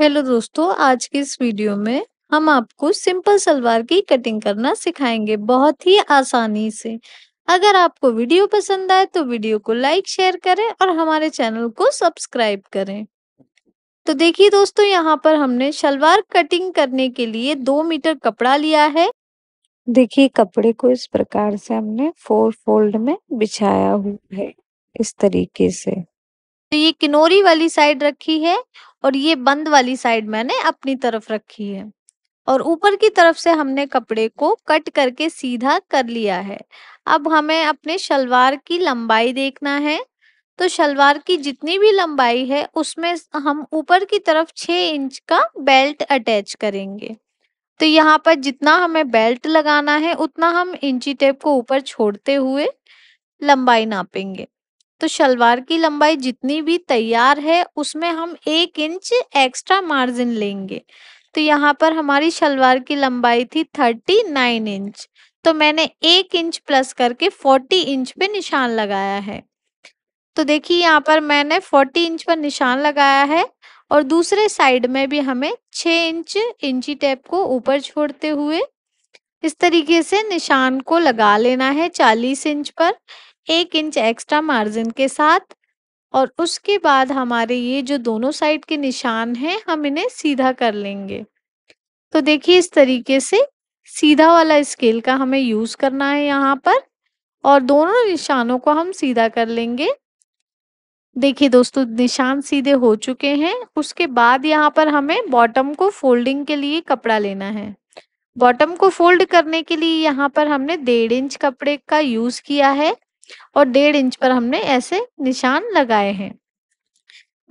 hello दोस्तों आज के इस वीडियो में हम आपको सिंपल सलवार की कटिंग करना सिखाएंगे बहुत ही आसानी से अगर आपको वीडियो पसंद आए तो वीडियो को लाइक शेयर करें और हमारे चैनल को सब्सक्राइब करें तो देखिए दोस्तों यहाँ पर हमने सलवार कटिंग करने के लिए दो मीटर कपड़ा लिया है देखिए कपड़े को इस प्रकार से हमने फोर फोल्ड में बिछाया हुआ है इस तरीके से तो ये किनोरी वाली साइड रखी है और ये बंद वाली साइड मैंने अपनी तरफ रखी है और ऊपर की तरफ से हमने कपड़े को कट करके सीधा कर लिया है अब हमें अपने शलवार की लंबाई देखना है तो शलवार की जितनी भी लंबाई है उसमें हम ऊपर की तरफ छः इंच का बेल्ट अटैच करेंगे तो यहाँ पर जितना हमें बेल्ट लगाना है उतना हम इंची टेप को ऊपर छोड़ते हुए लंबाई नापेंगे तो शलवार की लंबाई जितनी भी तैयार है उसमें हम एक इंच एक्स्ट्रा मार्जिन लेंगे तो यहाँ पर हमारी शलवार की लंबाई थी थर्टी नाइन इंच तो मैंने एक इंच प्लस करके फोर्टी इंच पे निशान लगाया है तो देखिए यहाँ पर मैंने फोर्टी इंच पर निशान लगाया है और दूसरे साइड में भी हमें छ इंच इंची टेप को ऊपर छोड़ते हुए इस तरीके से निशान को लगा लेना है चालीस इंच पर एक इंच एक्स्ट्रा मार्जिन के साथ और उसके बाद हमारे ये जो दोनों साइड के निशान हैं हम इन्हें सीधा कर लेंगे तो देखिए इस तरीके से सीधा वाला स्केल का हमें यूज करना है यहाँ पर और दोनों निशानों को हम सीधा कर लेंगे देखिए दोस्तों निशान सीधे हो चुके हैं उसके बाद यहाँ पर हमें बॉटम को फोल्डिंग के लिए कपड़ा लेना है बॉटम को फोल्ड करने के लिए यहाँ पर हमने डेढ़ इंच कपड़े का यूज किया है और डेढ़ इंच पर हमने ऐसे निशान लगाए हैं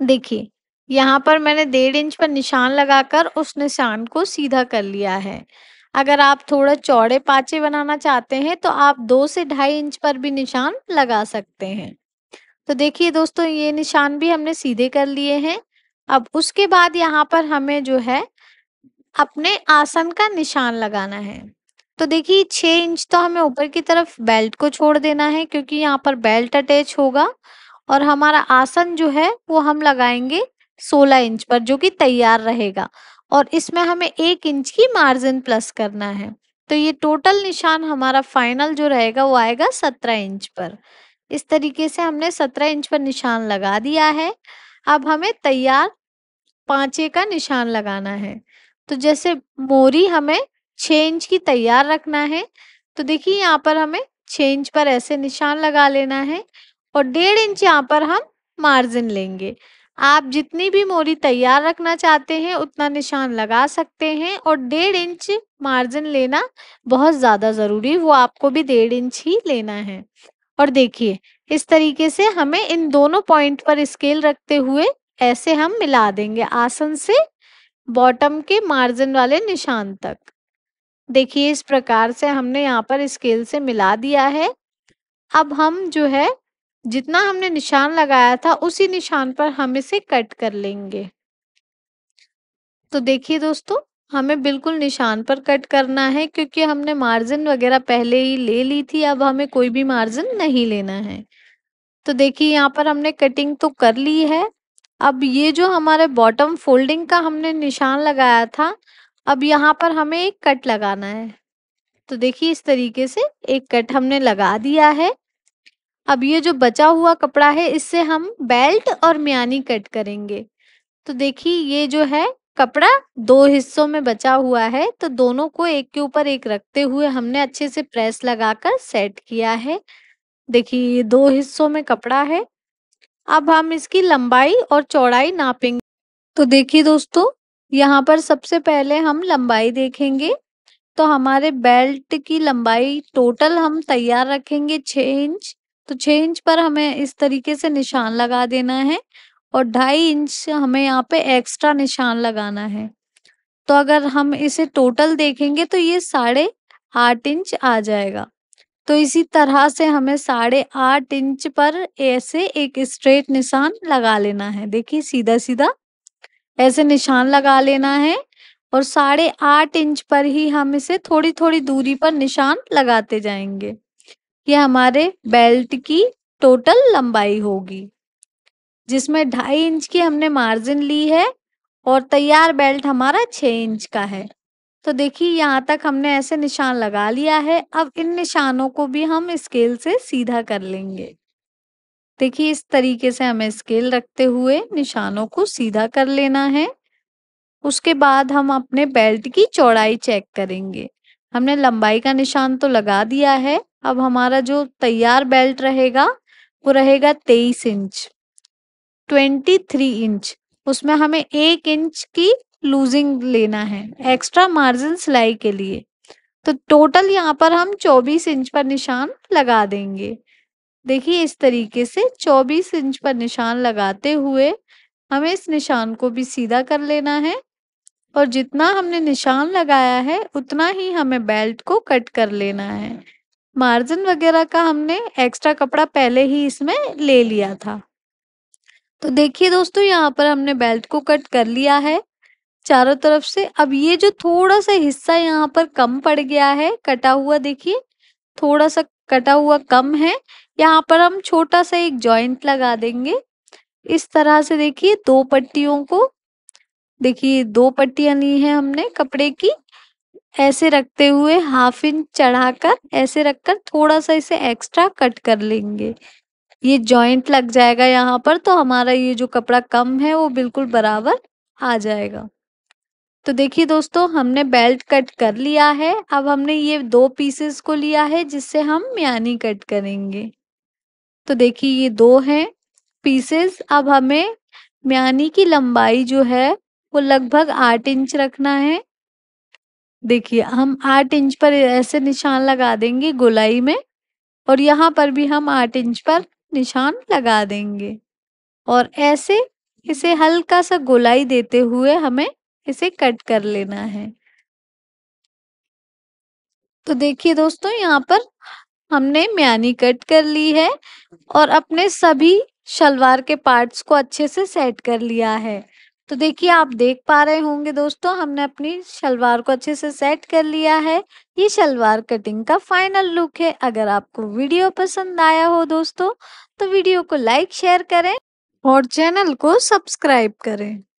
देखिए यहाँ पर मैंने डेढ़ इंच पर निशान लगाकर उस निशान को सीधा कर लिया है अगर आप थोड़ा चौड़े पाचे बनाना चाहते हैं तो आप दो से ढाई इंच पर भी निशान लगा सकते हैं तो देखिए दोस्तों ये निशान भी हमने सीधे कर लिए हैं अब उसके बाद यहाँ पर हमें जो है अपने आसन का निशान लगाना है तो देखिए छह इंच तो हमें ऊपर की तरफ बेल्ट को छोड़ देना है क्योंकि यहाँ पर बेल्ट अटैच होगा और हमारा आसन जो है वो हम लगाएंगे 16 इंच पर जो कि तैयार रहेगा और इसमें हमें एक इंच की मार्जिन प्लस करना है तो ये टोटल निशान हमारा फाइनल जो रहेगा वो आएगा 17 इंच पर इस तरीके से हमने 17 इंच पर निशान लगा दिया है अब हमें तैयार पांचे का निशान लगाना है तो जैसे मोरी हमें छः इंच की तैयार रखना है तो देखिए यहाँ पर हमें छः इंच पर ऐसे निशान लगा लेना है और डेढ़ इंच यहाँ पर हम मार्जिन लेंगे आप जितनी भी मोरी तैयार रखना चाहते हैं उतना निशान लगा सकते हैं और डेढ़ इंच मार्जिन लेना बहुत ज़्यादा ज़रूरी वो आपको भी डेढ़ इंच ही लेना है और देखिए इस तरीके से हमें इन दोनों पॉइंट पर स्केल रखते हुए ऐसे हम मिला देंगे आसन से बॉटम के मार्जिन वाले निशान तक देखिए इस प्रकार से हमने यहाँ पर स्केल से मिला दिया है अब हम जो है जितना हमने निशान लगाया था उसी निशान पर हम इसे कट कर लेंगे तो देखिए दोस्तों हमें बिल्कुल निशान पर कट करना है क्योंकि हमने मार्जिन वगैरह पहले ही ले ली थी अब हमें कोई भी मार्जिन नहीं लेना है तो देखिए यहाँ पर हमने कटिंग तो कर ली है अब ये जो हमारे बॉटम फोल्डिंग का हमने निशान लगाया था अब यहाँ पर हमें एक कट लगाना है तो देखिए इस तरीके से एक कट हमने लगा दिया है अब ये जो बचा हुआ कपड़ा है इससे हम बेल्ट और म्यानी कट करेंगे तो देखिए ये जो है कपड़ा दो हिस्सों में बचा हुआ है तो दोनों को एक के ऊपर एक रखते हुए हमने अच्छे से प्रेस लगाकर सेट किया है देखिए ये दो हिस्सों में कपड़ा है अब हम इसकी लंबाई और चौड़ाई नापेंगे तो देखिए दोस्तों यहाँ पर सबसे पहले हम लंबाई देखेंगे तो हमारे बेल्ट की लंबाई टोटल हम तैयार रखेंगे छ इंच तो छ इंच पर हमें इस तरीके से निशान लगा देना है और ढाई इंच हमें यहाँ पे एक्स्ट्रा निशान लगाना है तो अगर हम इसे टोटल देखेंगे तो ये साढ़े आठ इंच आ जाएगा तो इसी तरह से हमें साढ़े आठ इंच पर ऐसे एक स्ट्रेट निशान लगा लेना है देखिए सीधा सीधा ऐसे निशान लगा लेना है और साढ़े आठ इंच पर ही हम इसे थोड़ी थोड़ी दूरी पर निशान लगाते जाएंगे ये हमारे बेल्ट की टोटल लंबाई होगी जिसमें ढाई इंच की हमने मार्जिन ली है और तैयार बेल्ट हमारा छः इंच का है तो देखिए यहाँ तक हमने ऐसे निशान लगा लिया है अब इन निशानों को भी हम स्केल से सीधा कर लेंगे देखिए इस तरीके से हमें स्केल रखते हुए निशानों को सीधा कर लेना है उसके बाद हम अपने बेल्ट की चौड़ाई चेक करेंगे हमने लंबाई का निशान तो लगा दिया है अब हमारा जो तैयार बेल्ट रहेगा वो रहेगा तेईस इंच ट्वेंटी थ्री इंच उसमें हमें एक इंच की लूजिंग लेना है एक्स्ट्रा मार्जिन सिलाई के लिए तो टोटल यहाँ पर हम 24 इंच पर निशान लगा देंगे देखिए इस तरीके से 24 इंच पर निशान लगाते हुए हमें इस निशान को भी सीधा कर लेना है और जितना हमने निशान लगाया है उतना ही हमें बेल्ट को कट कर लेना है मार्जिन वगैरह का हमने एक्स्ट्रा कपड़ा पहले ही इसमें ले लिया था तो देखिए दोस्तों यहाँ पर हमने बेल्ट को कट कर लिया है चारों तरफ से अब ये जो थोड़ा सा हिस्सा यहाँ पर कम पड़ गया है कटा हुआ देखिए थोड़ा सा कटा हुआ कम है यहाँ पर हम छोटा सा एक जॉइंट लगा देंगे इस तरह से देखिए दो पट्टियों को देखिए दो पट्टियां ली है हमने कपड़े की ऐसे रखते हुए हाफ इंच चढ़ाकर ऐसे रखकर थोड़ा सा इसे एक्स्ट्रा कट कर लेंगे ये जॉइंट लग जाएगा यहाँ पर तो हमारा ये जो कपड़ा कम है वो बिल्कुल बराबर आ जाएगा तो देखिए दोस्तों हमने बेल्ट कट कर लिया है अब हमने ये दो पीसेस को लिया है जिससे हम म्यानी कट करेंगे तो देखिए ये दो हैं पीसेस अब हमें म्यानी की लंबाई जो है वो लगभग आठ इंच रखना है देखिए हम आठ इंच पर ऐसे निशान लगा देंगे गोलाई में और यहाँ पर भी हम आठ इंच पर निशान लगा देंगे और ऐसे इसे हल्का सा गोलाई देते हुए हमें इसे कट कर लेना है तो देखिए दोस्तों यहाँ पर हमने म्यानी कट कर ली है और अपने सभी शलवार के पार्ट्स को अच्छे से सेट कर लिया है तो देखिए आप देख पा रहे होंगे दोस्तों हमने अपनी शलवार को अच्छे से सेट कर लिया है ये शलवार कटिंग का फाइनल लुक है अगर आपको वीडियो पसंद आया हो दोस्तों तो वीडियो को लाइक शेयर करें और चैनल को सब्सक्राइब करें